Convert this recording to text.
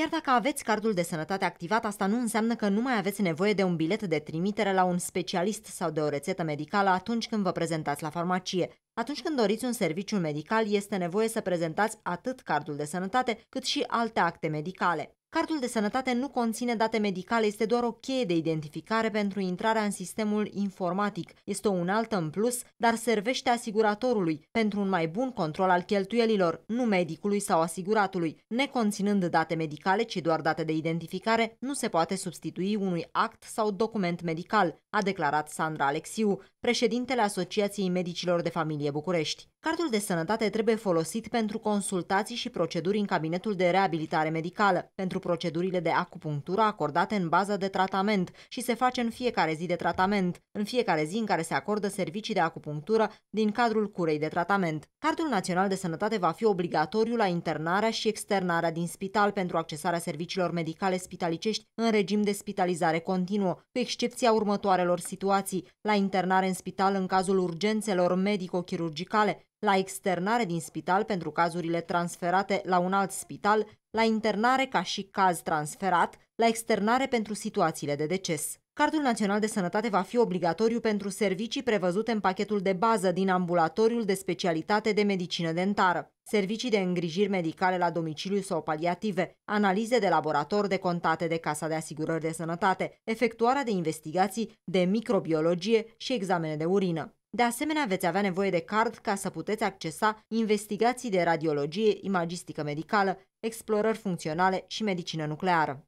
Chiar dacă aveți cardul de sănătate activat, asta nu înseamnă că nu mai aveți nevoie de un bilet de trimitere la un specialist sau de o rețetă medicală atunci când vă prezentați la farmacie. Atunci când doriți un serviciu medical, este nevoie să prezentați atât cardul de sănătate, cât și alte acte medicale. Cartul de sănătate nu conține date medicale, este doar o cheie de identificare pentru intrarea în sistemul informatic. Este o unaltă în plus, dar servește asiguratorului pentru un mai bun control al cheltuielilor, nu medicului sau asiguratului. Neconținând date medicale, ci doar date de identificare, nu se poate substitui unui act sau document medical, a declarat Sandra Alexiu, președintele Asociației Medicilor de Familie București. Cardul de sănătate trebuie folosit pentru consultații și proceduri în cabinetul de reabilitare medicală, pentru procedurile de acupunctură acordate în bază de tratament și se face în fiecare zi de tratament, în fiecare zi în care se acordă servicii de acupunctură din cadrul curei de tratament. Cardul Național de Sănătate va fi obligatoriu la internarea și externarea din spital pentru accesarea serviciilor medicale spitalicești în regim de spitalizare continuă, cu excepția următoarelor situații, la internare în spital în cazul urgențelor medico-chirurgicale, la externare din spital pentru cazurile transferate la un alt spital, la internare ca și caz transferat, la externare pentru situațiile de deces. Cardul Național de Sănătate va fi obligatoriu pentru servicii prevăzute în pachetul de bază din ambulatoriul de specialitate de medicină dentară, servicii de îngrijiri medicale la domiciliu sau paliative, analize de laborator de contate de Casa de Asigurări de Sănătate, efectuarea de investigații de microbiologie și examene de urină. De asemenea, veți avea nevoie de card ca să puteți accesa investigații de radiologie, imagistică medicală, explorări funcționale și medicină nucleară.